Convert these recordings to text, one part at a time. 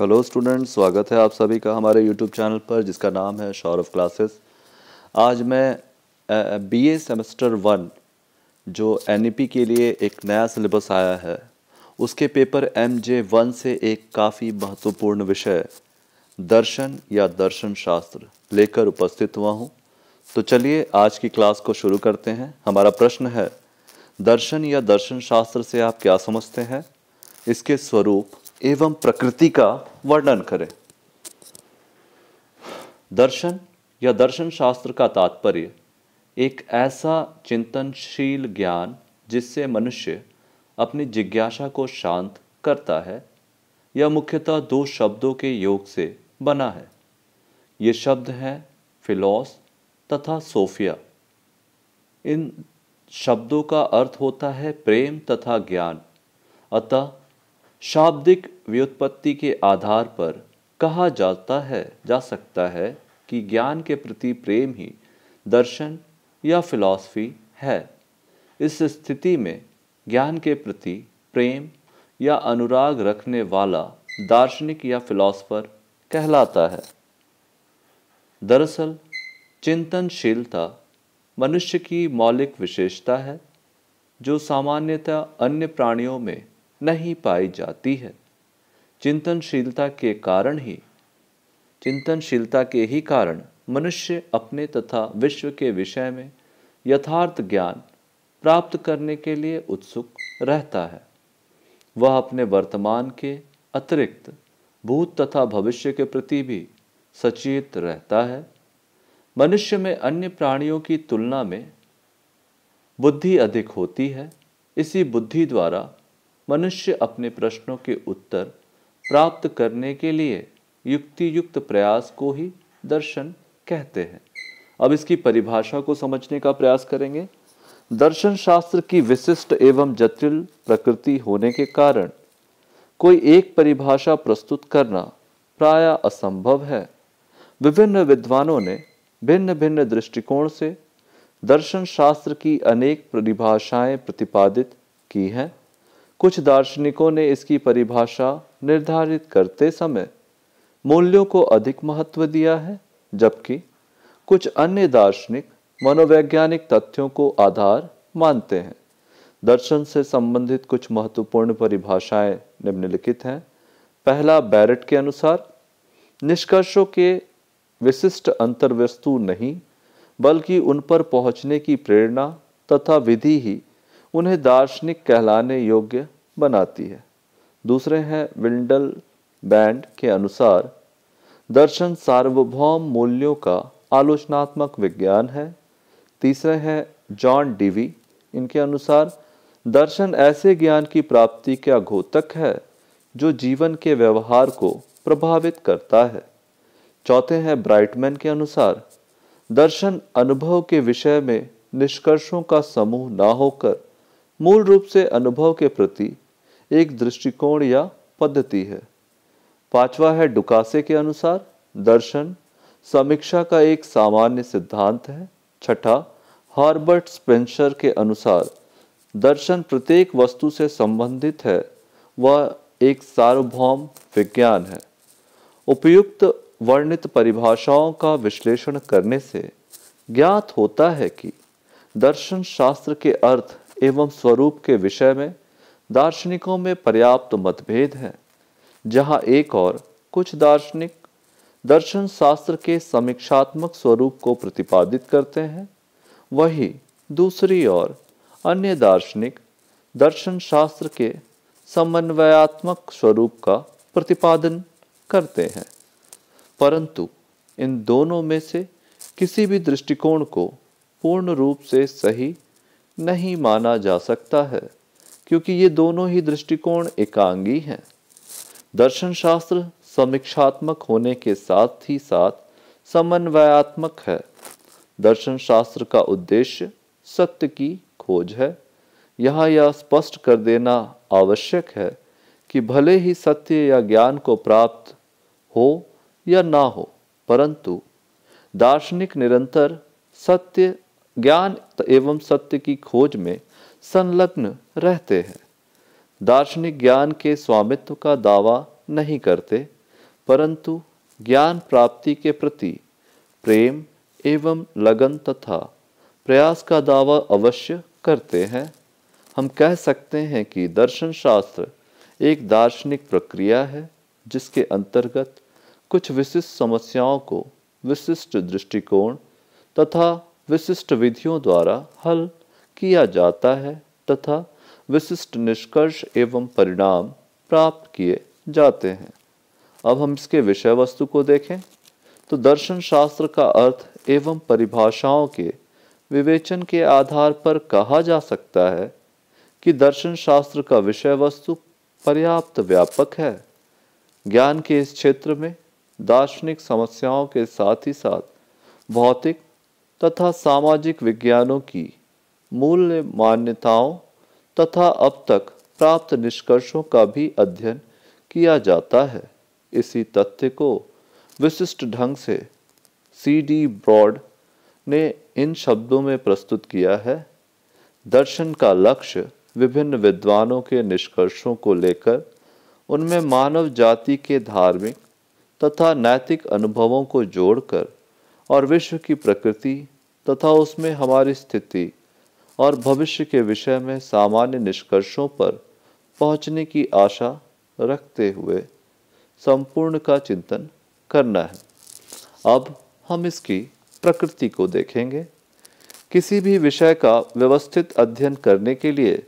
hello student स्वागत है आप सभी का हमारे यूट्यूब चैनल पर जिसका नाम है ऑफ क्लासेस आज मैं बीए सेमेस्टर वन जो एनईपी के लिए एक नया सिलेबस आया है उसके पेपर एम जे वन से एक काफ़ी महत्वपूर्ण विषय दर्शन या दर्शन शास्त्र लेकर उपस्थित हुआ हूँ तो चलिए आज की क्लास को शुरू करते हैं हमारा प्रश्न है दर्शन या दर्शन शास्त्र से आप क्या समझते हैं इसके स्वरूप एवं प्रकृति का वर्णन करें दर्शन या दर्शन शास्त्र का तात्पर्य एक ऐसा चिंतनशील ज्ञान जिससे मनुष्य अपनी जिज्ञासा को शांत करता है यह मुख्यतः दो शब्दों के योग से बना है ये शब्द हैं फिलॉस तथा सोफिया इन शब्दों का अर्थ होता है प्रेम तथा ज्ञान अतः शाब्दिक व्युत्पत्ति के आधार पर कहा जाता है जा सकता है कि ज्ञान के प्रति प्रेम ही दर्शन या फिलॉसफी है इस स्थिति में ज्ञान के प्रति प्रेम या अनुराग रखने वाला दार्शनिक या फिलॉसफर कहलाता है दरअसल चिंतनशीलता मनुष्य की मौलिक विशेषता है जो सामान्यतः अन्य प्राणियों में नहीं पाई जाती है चिंतनशीलता के कारण ही चिंतनशीलता के ही कारण मनुष्य अपने तथा विश्व के विषय में यथार्थ ज्ञान प्राप्त करने के लिए उत्सुक रहता है वह अपने वर्तमान के अतिरिक्त भूत तथा भविष्य के प्रति भी सचेत रहता है मनुष्य में अन्य प्राणियों की तुलना में बुद्धि अधिक होती है इसी बुद्धि द्वारा मनुष्य अपने प्रश्नों के उत्तर प्राप्त करने के लिए युक्ति युक्त प्रयास को ही दर्शन कहते हैं अब इसकी परिभाषा को समझने का प्रयास करेंगे दर्शन शास्त्र की विशिष्ट एवं जटिल प्रकृति होने के कारण कोई एक परिभाषा प्रस्तुत करना प्राय असंभव है विभिन्न विद्वानों ने भिन्न भिन्न दृष्टिकोण से दर्शन शास्त्र की अनेक परिभाषाएं प्रतिपादित की हैं कुछ दार्शनिकों ने इसकी परिभाषा निर्धारित करते समय मूल्यों को अधिक महत्व दिया है जबकि कुछ अन्य दार्शनिक मनोवैज्ञानिक तथ्यों को आधार मानते हैं दर्शन से संबंधित कुछ महत्वपूर्ण परिभाषाएं निम्नलिखित हैं पहला बैरट के अनुसार निष्कर्षों के विशिष्ट अंतर्वस्तु नहीं बल्कि उन पर पहुंचने की प्रेरणा तथा विधि ही उन्हें दार्शनिक कहलाने योग्य बनाती है दूसरे हैं विंडल बैंड के अनुसार दर्शन सार्वभौम मूल्यों का आलोचनात्मक विज्ञान है तीसरे हैं जॉन डीवी इनके अनुसार दर्शन ऐसे ज्ञान की प्राप्ति के अघोतक है जो जीवन के व्यवहार को प्रभावित करता है चौथे हैं ब्राइटमैन के अनुसार दर्शन अनुभव के विषय में निष्कर्षों का समूह ना होकर मूल रूप से अनुभव के प्रति एक दृष्टिकोण या पद्धति है पांचवा है डुकासे के अनुसार दर्शन समीक्षा का एक सामान्य सिद्धांत है छठा हार्बर्ट स्पेंसर के अनुसार दर्शन प्रत्येक वस्तु से संबंधित है वह एक सार्वभौम विज्ञान है उपयुक्त वर्णित परिभाषाओं का विश्लेषण करने से ज्ञात होता है कि दर्शन शास्त्र के अर्थ एवं स्वरूप के विषय में दार्शनिकों में पर्याप्त मतभेद है जहाँ एक और कुछ दार्शनिक दर्शन शास्त्र के समीक्षात्मक स्वरूप को प्रतिपादित करते हैं वही दूसरी ओर अन्य दार्शनिक दर्शन शास्त्र के समन्वयात्मक स्वरूप का प्रतिपादन करते हैं परंतु इन दोनों में से किसी भी दृष्टिकोण को पूर्ण रूप से सही नहीं माना जा सकता है क्योंकि ये दोनों ही दृष्टिकोण एकांगी हैं दर्शन शास्त्र समीक्षात्मक होने के साथ ही साथ समन्वयात्मक है दर्शन शास्त्र का उद्देश्य सत्य की खोज है यहाँ यह स्पष्ट कर देना आवश्यक है कि भले ही सत्य या ज्ञान को प्राप्त हो या ना हो परंतु दार्शनिक निरंतर सत्य ज्ञान एवं सत्य की खोज में संलग्न रहते हैं दार्शनिक ज्ञान के स्वामित्व का दावा नहीं करते परंतु ज्ञान प्राप्ति के प्रति प्रेम एवं लगन तथा प्रयास का दावा अवश्य करते हैं हम कह सकते हैं कि दर्शन शास्त्र एक दार्शनिक प्रक्रिया है जिसके अंतर्गत कुछ विशिष्ट समस्याओं को विशिष्ट दृष्टिकोण तथा विशिष्ट विधियों द्वारा हल किया जाता है तथा विशिष्ट निष्कर्ष एवं परिणाम प्राप्त किए जाते हैं अब हम इसके विषय वस्तु को देखें तो दर्शन शास्त्र का अर्थ एवं परिभाषाओं के विवेचन के आधार पर कहा जा सकता है कि दर्शन शास्त्र का विषय वस्तु पर्याप्त व्यापक है ज्ञान के इस क्षेत्र में दार्शनिक समस्याओं के साथ ही साथ भौतिक तथा सामाजिक विज्ञानों की मूल मान्यताओं तथा अब तक प्राप्त निष्कर्षों का भी अध्ययन किया जाता है इसी तथ्य को विशिष्ट ढंग से सी डी ब्रॉड ने इन शब्दों में प्रस्तुत किया है दर्शन का लक्ष्य विभिन्न विद्वानों के निष्कर्षों को लेकर उनमें मानव जाति के धार्मिक तथा नैतिक अनुभवों को जोड़कर और विश्व की प्रकृति तथा उसमें हमारी स्थिति और भविष्य के विषय में सामान्य निष्कर्षों पर पहुंचने की आशा रखते हुए संपूर्ण का चिंतन करना है अब हम इसकी प्रकृति को देखेंगे किसी भी विषय का व्यवस्थित अध्ययन करने के लिए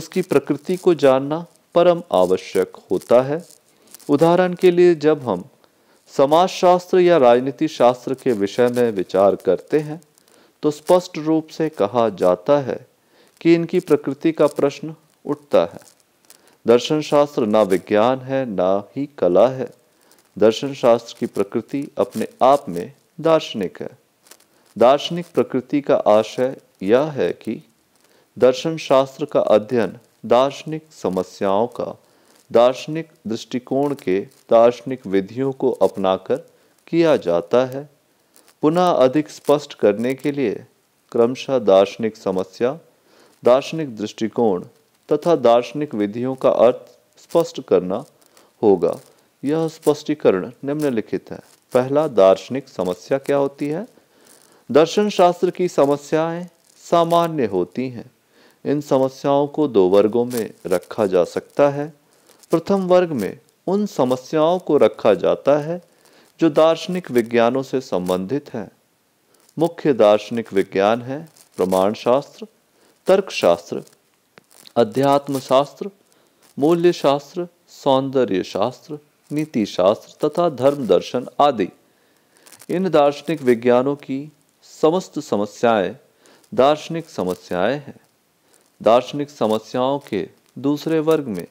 उसकी प्रकृति को जानना परम आवश्यक होता है उदाहरण के लिए जब हम समाजशास्त्र या राजनीति शास्त्र के विषय में विचार करते हैं तो स्पष्ट रूप से कहा जाता है कि इनकी प्रकृति का प्रश्न उठता है दर्शन शास्त्र ना विज्ञान है ना ही कला है दर्शन शास्त्र की प्रकृति अपने आप में दार्शनिक है दार्शनिक प्रकृति का आशय यह है कि दर्शन शास्त्र का अध्ययन दार्शनिक समस्याओं का दार्शनिक दृष्टिकोण के दार्शनिक विधियों को अपनाकर किया जाता है पुनः अधिक स्पष्ट करने के लिए क्रमशः दार्शनिक समस्या दार्शनिक दृष्टिकोण तथा दार्शनिक विधियों का अर्थ स्पष्ट करना होगा यह स्पष्टीकरण निम्नलिखित है पहला दार्शनिक समस्या क्या होती है दर्शन शास्त्र की समस्याएं सामान्य होती हैं इन समस्याओं को दो वर्गों में रखा जा सकता है प्रथम वर्ग में उन समस्याओं को रखा जाता है जो दार्शनिक विज्ञानों से संबंधित हैं मुख्य दार्शनिक विज्ञान है प्रमाण शास्त्र तर्कशास्त्र अध्यात्म शास्त्र मूल्य शास्त्र सौंदर्य शास्त्र नीति शास्त्र तथा धर्म दर्शन आदि इन दार्शनिक विज्ञानों की समस्त समस्याएं दार्शनिक समस्याएं हैं दार्शनिक समस्याओं के दूसरे वर्ग में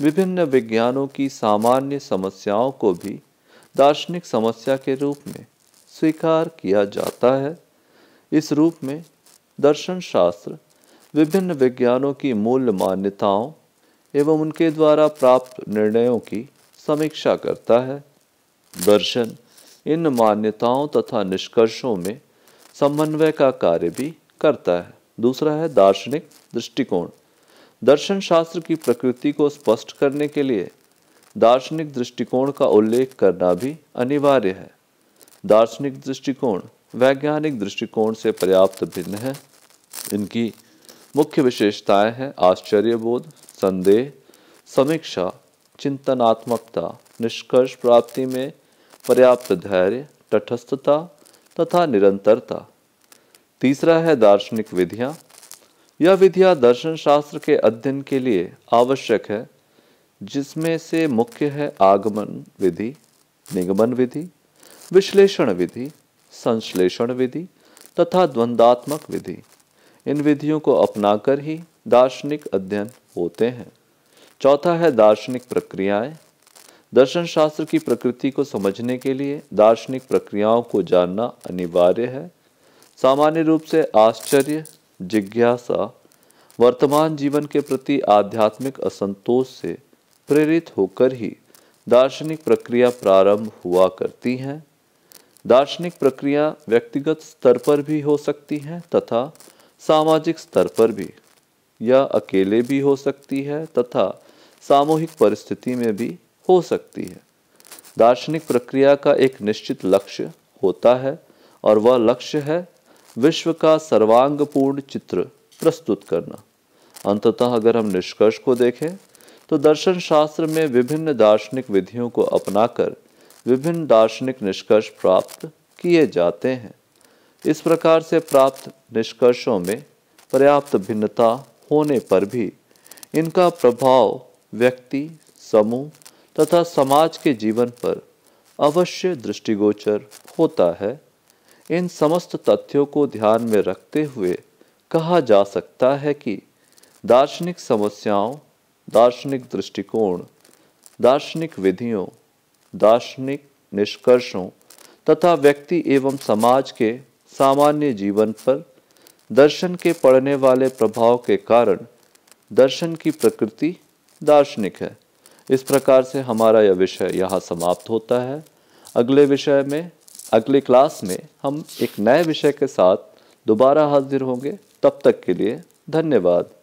विभिन्न विज्ञानों की सामान्य समस्याओं को भी दार्शनिक समस्या के रूप में स्वीकार किया जाता है इस रूप में दर्शन शास्त्र विभिन्न विज्ञानों की मूल मान्यताओं एवं उनके द्वारा प्राप्त निर्णयों की समीक्षा करता है दर्शन इन मान्यताओं तथा निष्कर्षों में समन्वय का कार्य भी करता है दूसरा है दार्शनिक दृष्टिकोण दर्शन शास्त्र की प्रकृति को स्पष्ट करने के लिए दार्शनिक दृष्टिकोण का उल्लेख करना भी अनिवार्य है दार्शनिक दृष्टिकोण वैज्ञानिक दृष्टिकोण से पर्याप्त भिन्न है इनकी मुख्य विशेषताएं हैं आश्चर्यबोध संदेह समीक्षा चिंतनात्मकता निष्कर्ष प्राप्ति में पर्याप्त धैर्य तटस्थता तथा निरंतरता तीसरा है दार्शनिक विधियां यह विधियाँ दर्शन शास्त्र के अध्ययन के लिए आवश्यक है जिसमें से मुख्य है आगमन विधि निगमन विधि विश्लेषण विधि संश्लेषण विधि तथा द्वंद्वात्मक विधि इन विधियों को अपनाकर ही दार्शनिक अध्ययन होते हैं चौथा है दार्शनिक प्रक्रियाएं दर्शन शास्त्र की प्रकृति को समझने के लिए दार्शनिक प्रक्रियाओं को जानना अनिवार्य है सामान्य रूप से आश्चर्य जिज्ञासा वर्तमान जीवन के प्रति आध्यात्मिक असंतोष से प्रेरित होकर ही दार्शनिक प्रक्रिया प्रारंभ हुआ करती हैं दार्शनिक प्रक्रिया व्यक्तिगत स्तर पर भी हो सकती हैं तथा सामाजिक स्तर पर भी या अकेले भी हो सकती है तथा सामूहिक परिस्थिति में भी हो सकती है दार्शनिक प्रक्रिया का एक निश्चित लक्ष्य होता है और वह लक्ष्य है विश्व का सर्वांग पूर्ण चित्र प्रस्तुत करना अंततः अगर हम निष्कर्ष को देखें तो दर्शन शास्त्र में विभिन्न दार्शनिक विधियों को अपनाकर विभिन्न दार्शनिक निष्कर्ष प्राप्त किए जाते हैं इस प्रकार से प्राप्त निष्कर्षों में पर्याप्त भिन्नता होने पर भी इनका प्रभाव व्यक्ति समूह तथा समाज के जीवन पर अवश्य दृष्टिगोचर होता है इन समस्त तथ्यों को ध्यान में रखते हुए कहा जा सकता है कि दार्शनिक समस्याओं दार्शनिक दृष्टिकोण दार्शनिक विधियों दार्शनिक निष्कर्षों तथा व्यक्ति एवं समाज के सामान्य जीवन पर दर्शन के पड़ने वाले प्रभाव के कारण दर्शन की प्रकृति दार्शनिक है इस प्रकार से हमारा यह विषय यहाँ समाप्त होता है अगले विषय में अगले क्लास में हम एक नए विषय के साथ दोबारा हाजिर होंगे तब तक के लिए धन्यवाद